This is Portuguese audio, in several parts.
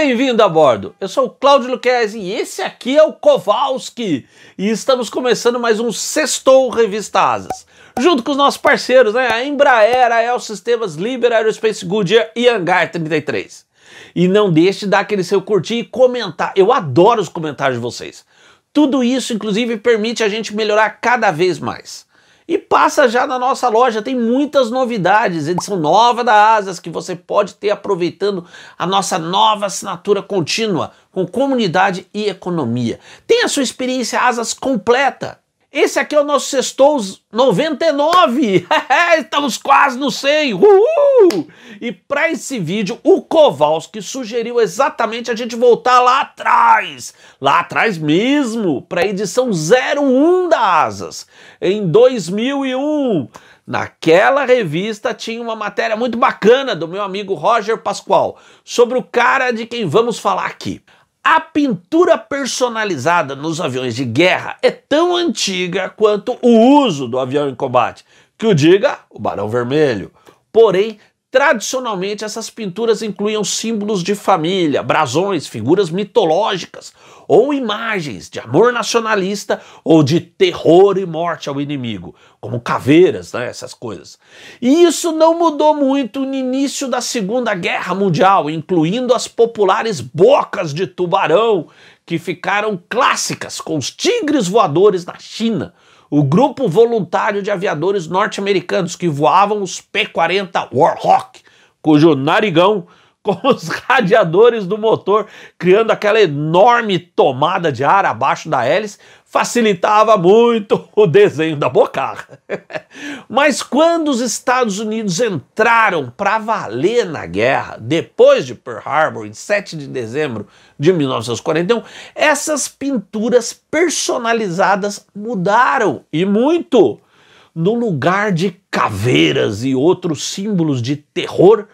Bem-vindo a bordo! Eu sou o Cláudio Luquezzi e esse aqui é o Kowalski e estamos começando mais um Sextou Revista Asas. Junto com os nossos parceiros, né? A Embraer, a El Sistemas, Liber Aerospace Goodyear e Hangar 33. E não deixe de dar aquele seu curtir e comentar. Eu adoro os comentários de vocês. Tudo isso, inclusive, permite a gente melhorar cada vez mais. E passa já na nossa loja, tem muitas novidades, edição nova da Asas que você pode ter aproveitando a nossa nova assinatura contínua com comunidade e economia. Tem a sua experiência Asas completa esse aqui é o nosso sextou 99. Estamos quase no 100. Uhul! E para esse vídeo, o Kowalski sugeriu exatamente a gente voltar lá atrás. Lá atrás mesmo, para a edição 01 da Asas, em 2001. Naquela revista tinha uma matéria muito bacana do meu amigo Roger Pascoal sobre o cara de quem vamos falar aqui. A pintura personalizada nos aviões de guerra é tão antiga quanto o uso do avião em combate, que o diga o Barão Vermelho. Porém, Tradicionalmente, essas pinturas incluíam símbolos de família, brasões, figuras mitológicas ou imagens de amor nacionalista ou de terror e morte ao inimigo, como caveiras, né, essas coisas. E isso não mudou muito no início da Segunda Guerra Mundial, incluindo as populares bocas de tubarão, que ficaram clássicas com os tigres voadores na China o grupo voluntário de aviadores norte-americanos que voavam os P-40 Warhawk, cujo narigão com os radiadores do motor, criando aquela enorme tomada de ar abaixo da hélice, facilitava muito o desenho da bocarra. Mas quando os Estados Unidos entraram para valer na guerra, depois de Pearl Harbor, em 7 de dezembro de 1941, essas pinturas personalizadas mudaram e muito. No lugar de caveiras e outros símbolos de terror,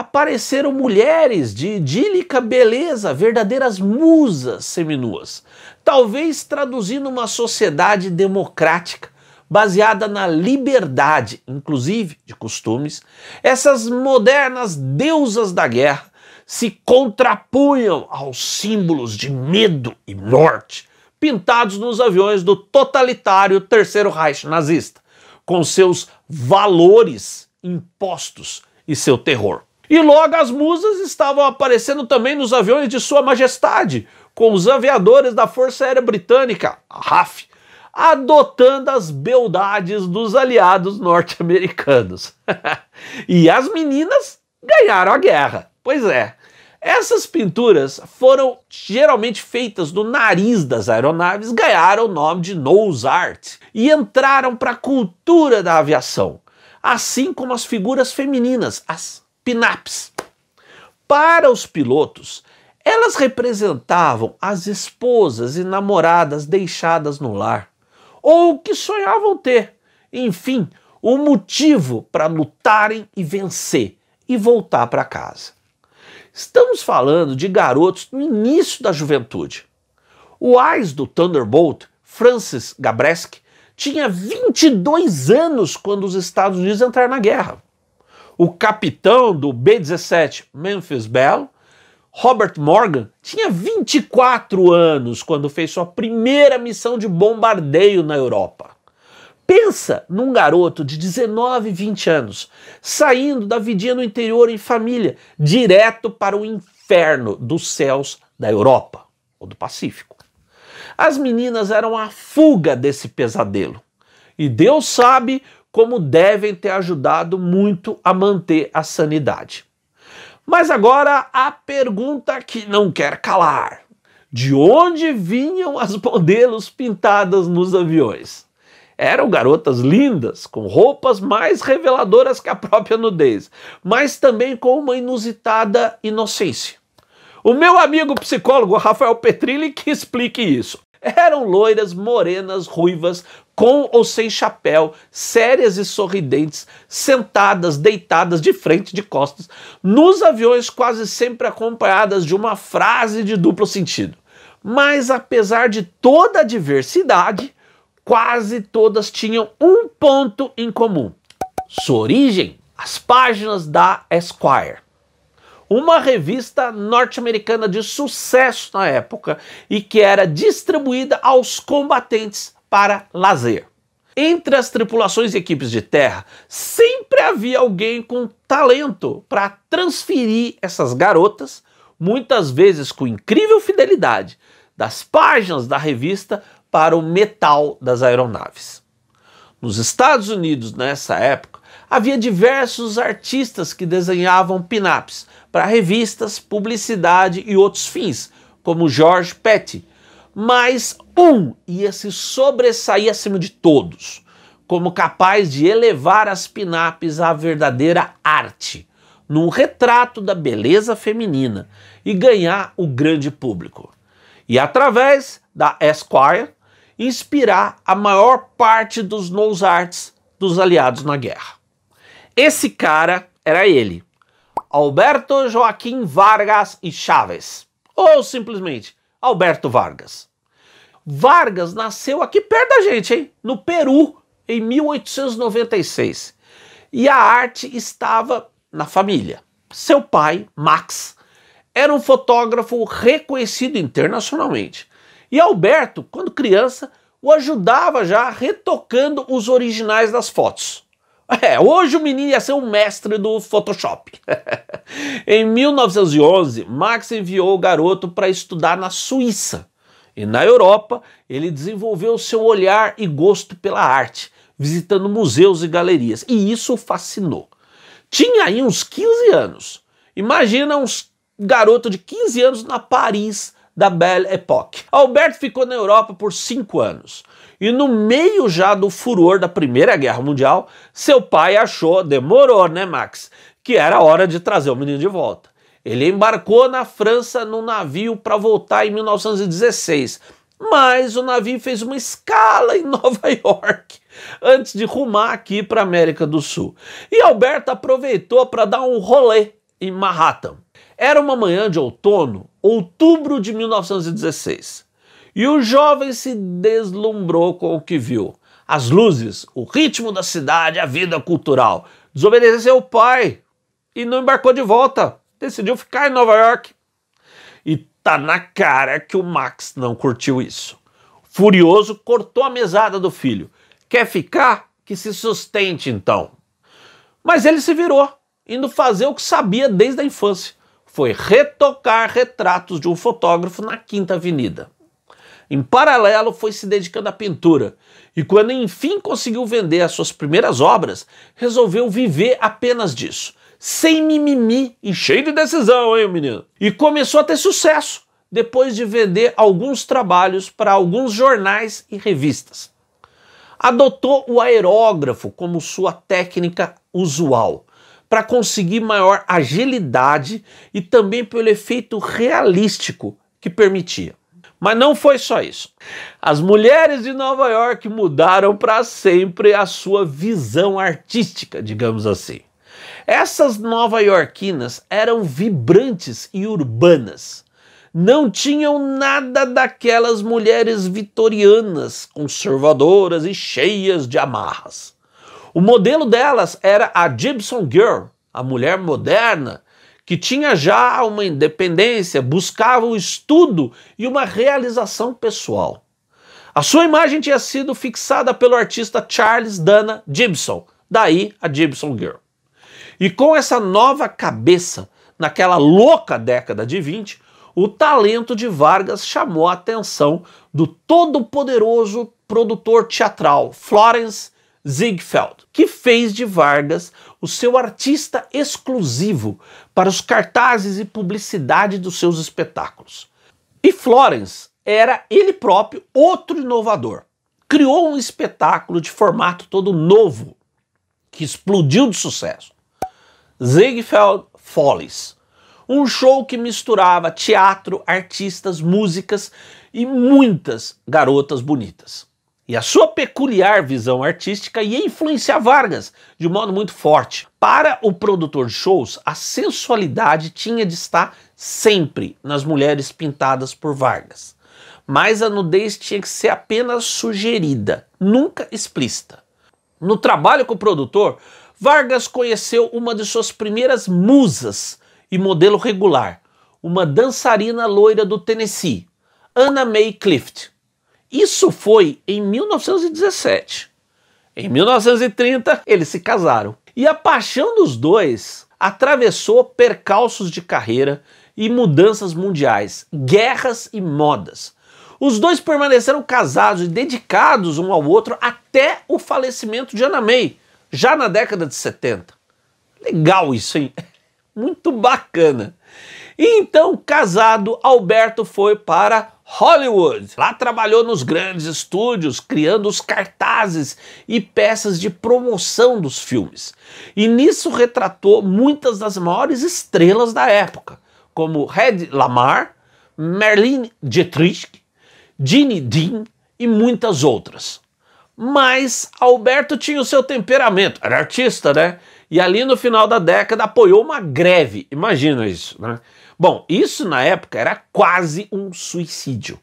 apareceram mulheres de idílica beleza, verdadeiras musas seminuas, talvez traduzindo uma sociedade democrática baseada na liberdade, inclusive de costumes. Essas modernas deusas da guerra se contrapunham aos símbolos de medo e morte pintados nos aviões do totalitário Terceiro Reich nazista, com seus valores impostos e seu terror. E logo as musas estavam aparecendo também nos aviões de Sua Majestade, com os aviadores da Força Aérea Britânica, a RAF, adotando as beldades dos aliados norte-americanos. e as meninas ganharam a guerra. Pois é. Essas pinturas foram geralmente feitas no nariz das aeronaves, ganharam o nome de nose art e entraram para a cultura da aviação, assim como as figuras femininas, as PINAPs. Para os pilotos, elas representavam as esposas e namoradas deixadas no lar, ou que sonhavam ter, enfim, um motivo para lutarem e vencer e voltar para casa. Estamos falando de garotos no início da juventude. O AIS do Thunderbolt, Francis Gabreski, tinha 22 anos quando os Estados Unidos entraram na guerra o capitão do B-17 Memphis Bell, Robert Morgan, tinha 24 anos quando fez sua primeira missão de bombardeio na Europa. Pensa num garoto de 19, 20 anos, saindo da vidinha no interior em família, direto para o inferno dos céus da Europa ou do Pacífico. As meninas eram a fuga desse pesadelo. E Deus sabe como devem ter ajudado muito a manter a sanidade. Mas agora a pergunta que não quer calar: de onde vinham as modelos pintadas nos aviões? Eram garotas lindas, com roupas mais reveladoras que a própria nudez, mas também com uma inusitada inocência. O meu amigo psicólogo Rafael Petrilli que explique isso. Eram loiras, morenas, ruivas, com ou sem chapéu, sérias e sorridentes, sentadas, deitadas, de frente, de costas, nos aviões quase sempre acompanhadas de uma frase de duplo sentido. Mas apesar de toda a diversidade, quase todas tinham um ponto em comum: sua origem, as páginas da Esquire uma revista norte-americana de sucesso na época e que era distribuída aos combatentes para lazer. Entre as tripulações e equipes de terra, sempre havia alguém com talento para transferir essas garotas, muitas vezes com incrível fidelidade, das páginas da revista para o metal das aeronaves. Nos Estados Unidos, nessa época, havia diversos artistas que desenhavam pin-ups para revistas, publicidade e outros fins, como George Petty, mas um ia se sobressair acima de todos, como capaz de elevar as pinapes à verdadeira arte, num retrato da beleza feminina e ganhar o grande público. E através da Esquire, inspirar a maior parte dos nos arts dos aliados na guerra. Esse cara era ele, Alberto Joaquim Vargas e Chaves, ou simplesmente Alberto Vargas. Vargas nasceu aqui perto da gente, hein? No Peru, em 1896. E a arte estava na família. Seu pai, Max, era um fotógrafo reconhecido internacionalmente. E Alberto, quando criança, o ajudava já retocando os originais das fotos. É, hoje o menino ia ser o mestre do Photoshop. em 1911, Max enviou o garoto para estudar na Suíça. E na Europa, ele desenvolveu seu olhar e gosto pela arte, visitando museus e galerias. E isso o fascinou. Tinha aí uns 15 anos. Imagina um garoto de 15 anos na Paris da Belle Époque. Alberto ficou na Europa por 5 anos e no meio já do furor da Primeira Guerra Mundial, seu pai achou, demorou, né, Max, que era hora de trazer o menino de volta. Ele embarcou na França no navio para voltar em 1916, mas o navio fez uma escala em Nova York antes de rumar aqui para a América do Sul. E Alberto aproveitou para dar um rolê em Manhattan. Era uma manhã de outono, outubro de 1916. E o jovem se deslumbrou com o que viu. As luzes, o ritmo da cidade, a vida cultural. Desobedeceu o pai e não embarcou de volta. Decidiu ficar em Nova York. E tá na cara que o Max não curtiu isso. Furioso, cortou a mesada do filho. Quer ficar? Que se sustente então. Mas ele se virou, indo fazer o que sabia desde a infância. Foi retocar retratos de um fotógrafo na Quinta Avenida. Em paralelo, foi se dedicando à pintura e, quando enfim conseguiu vender as suas primeiras obras, resolveu viver apenas disso, sem mimimi e cheio de decisão, hein, menino? E começou a ter sucesso depois de vender alguns trabalhos para alguns jornais e revistas. Adotou o aerógrafo como sua técnica usual para conseguir maior agilidade e também pelo efeito realístico que permitia. Mas não foi só isso. As mulheres de Nova York mudaram para sempre a sua visão artística, digamos assim. Essas nova-iorquinas eram vibrantes e urbanas. Não tinham nada daquelas mulheres vitorianas, conservadoras e cheias de amarras. O modelo delas era a Gibson Girl, a mulher moderna, que tinha já uma independência, buscava o um estudo e uma realização pessoal. A sua imagem tinha sido fixada pelo artista Charles Dana Gibson, daí a Gibson Girl. E com essa nova cabeça, naquela louca década de 20, o talento de Vargas chamou a atenção do todo-poderoso produtor teatral Florence Ziegfeld, que fez de Vargas o seu artista exclusivo para os cartazes e publicidade dos seus espetáculos. E Florence era ele próprio outro inovador. Criou um espetáculo de formato todo novo, que explodiu de sucesso. Ziegfeld Follies. Um show que misturava teatro, artistas, músicas e muitas garotas bonitas e a sua peculiar visão artística ia influenciar Vargas de um modo muito forte. Para o produtor de shows, a sensualidade tinha de estar sempre nas mulheres pintadas por Vargas. Mas a nudez tinha que ser apenas sugerida, nunca explícita. No trabalho com o produtor, Vargas conheceu uma de suas primeiras musas e modelo regular, uma dançarina loira do Tennessee, Anna May Clift isso foi em 1917. Em 1930, eles se casaram. E a paixão dos dois atravessou percalços de carreira e mudanças mundiais, guerras e modas. Os dois permaneceram casados e dedicados um ao outro até o falecimento de Anna May, já na década de 70. Legal isso, hein? Muito bacana. E então, casado, Alberto foi para Hollywood. Lá trabalhou nos grandes estúdios, criando os cartazes e peças de promoção dos filmes. E nisso retratou muitas das maiores estrelas da época, como Red Lamar, Merlin Dietrich, Jeannie Dean e muitas outras. Mas Alberto tinha o seu temperamento, era artista, né? E ali no final da década apoiou uma greve, imagina isso, né? Bom, isso na época era quase um suicídio.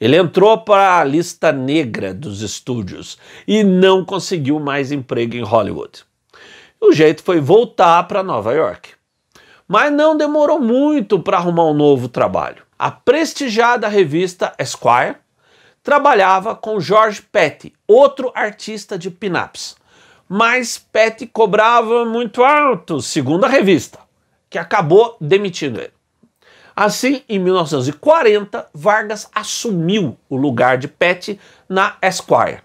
Ele entrou para a lista negra dos estúdios e não conseguiu mais emprego em Hollywood. O jeito foi voltar para Nova York. Mas não demorou muito para arrumar um novo trabalho. A prestigiada revista Esquire trabalhava com George Petty, outro artista de pin-ups. Mas Petty cobrava muito alto, segundo a revista, que acabou demitindo ele. Assim, em 1940, Vargas assumiu o lugar de Pet na Esquire.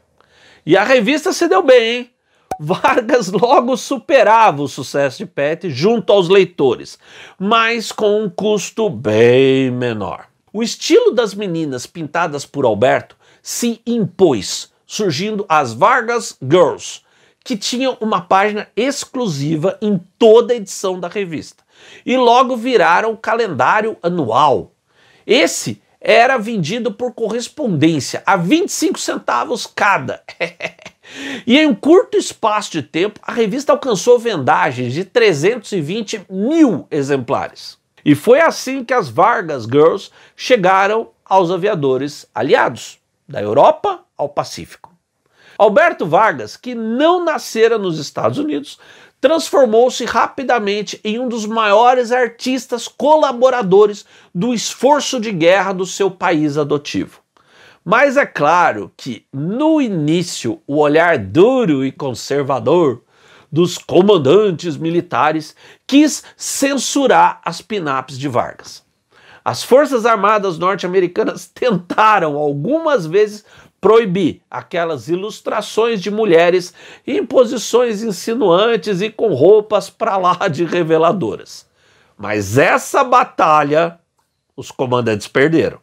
E a revista se deu bem, hein? Vargas logo superava o sucesso de Pet junto aos leitores, mas com um custo bem menor. O estilo das meninas pintadas por Alberto se impôs, surgindo as Vargas Girls, que tinha uma página exclusiva em toda a edição da revista. E logo viraram o calendário anual. Esse era vendido por correspondência a 25 centavos cada. e em um curto espaço de tempo, a revista alcançou vendagens de 320 mil exemplares. E foi assim que as Vargas Girls chegaram aos aviadores aliados, da Europa ao Pacífico. Alberto Vargas, que não nascera nos Estados Unidos, transformou-se rapidamente em um dos maiores artistas colaboradores do esforço de guerra do seu país adotivo. Mas é claro que, no início, o olhar duro e conservador dos comandantes militares quis censurar as pinapes de Vargas. As Forças Armadas norte-americanas tentaram algumas vezes proibir aquelas ilustrações de mulheres em posições insinuantes e com roupas para lá de reveladoras. Mas essa batalha os comandantes perderam.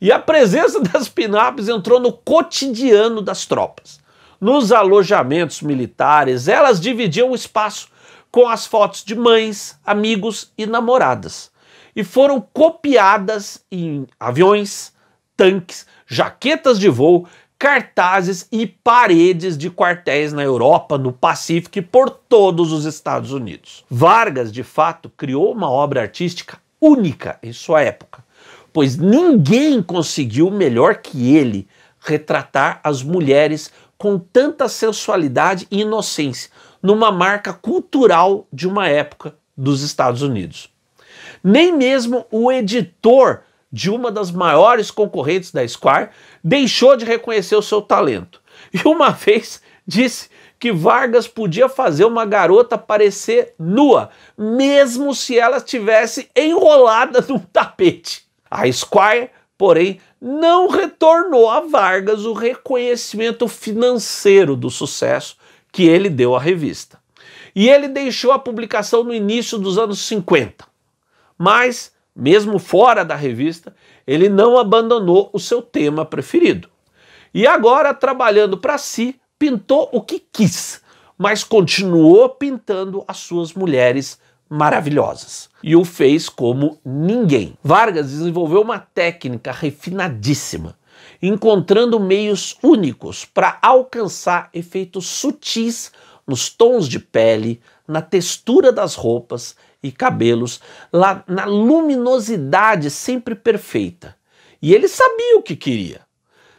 E a presença das pinapes entrou no cotidiano das tropas. Nos alojamentos militares, elas dividiam o espaço com as fotos de mães, amigos e namoradas. E foram copiadas em aviões, tanques, jaquetas de voo, cartazes e paredes de quartéis na Europa, no Pacífico e por todos os Estados Unidos. Vargas, de fato, criou uma obra artística única em sua época, pois ninguém conseguiu melhor que ele retratar as mulheres com tanta sensualidade e inocência, numa marca cultural de uma época dos Estados Unidos. Nem mesmo o editor de uma das maiores concorrentes da Square, deixou de reconhecer o seu talento. E uma vez disse que Vargas podia fazer uma garota parecer nua, mesmo se ela estivesse enrolada num tapete. A Squire, porém, não retornou a Vargas o reconhecimento financeiro do sucesso que ele deu à revista. E ele deixou a publicação no início dos anos 50. Mas mesmo fora da revista, ele não abandonou o seu tema preferido. E agora, trabalhando para si, pintou o que quis, mas continuou pintando as suas mulheres maravilhosas. E o fez como ninguém. Vargas desenvolveu uma técnica refinadíssima, encontrando meios únicos para alcançar efeitos sutis nos tons de pele, na textura das roupas e cabelos, lá, na luminosidade sempre perfeita. E ele sabia o que queria.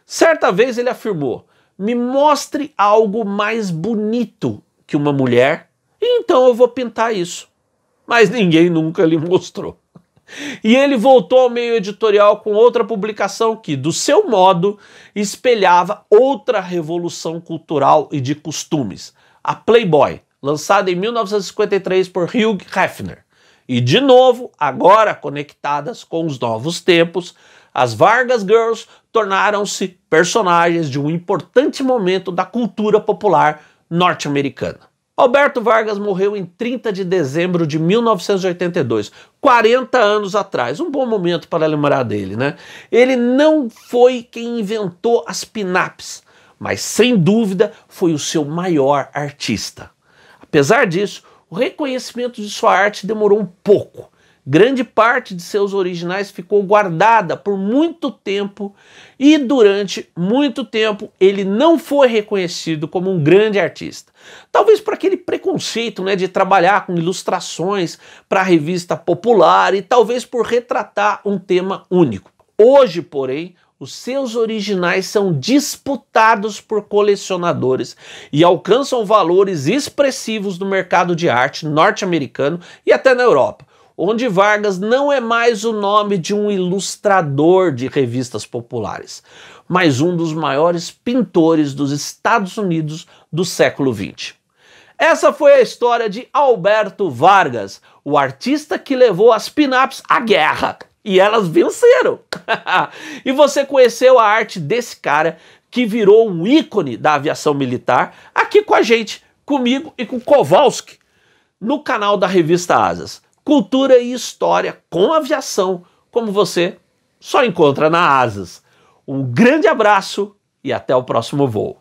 Certa vez ele afirmou: Me mostre algo mais bonito que uma mulher, e então eu vou pintar isso. Mas ninguém nunca lhe mostrou. E ele voltou ao meio editorial com outra publicação que, do seu modo, espelhava outra revolução cultural e de costumes, a Playboy, lançada em 1953 por Hugh Hefner. E de novo, agora conectadas com os novos tempos, as Vargas Girls tornaram-se personagens de um importante momento da cultura popular norte-americana. Alberto Vargas morreu em 30 de dezembro de 1982, 40 anos atrás. Um bom momento para lembrar dele, né? Ele não foi quem inventou as pinaps, mas sem dúvida foi o seu maior artista. Apesar disso, o reconhecimento de sua arte demorou um pouco. Grande parte de seus originais ficou guardada por muito tempo e durante muito tempo ele não foi reconhecido como um grande artista. Talvez por aquele preconceito né, de trabalhar com ilustrações para a revista popular e talvez por retratar um tema único. Hoje, porém, os seus originais são disputados por colecionadores e alcançam valores expressivos no mercado de arte norte-americano e até na Europa, onde Vargas não é mais o nome de um ilustrador de revistas populares, mas um dos maiores pintores dos Estados Unidos do século XX. Essa foi a história de Alberto Vargas, o artista que levou as pin-ups à guerra. E elas venceram. e você conheceu a arte desse cara que virou um ícone da aviação militar aqui com a gente, comigo e com Kowalski, no canal da revista Asas. Cultura e história com aviação, como você só encontra na Asas. Um grande abraço e até o próximo voo.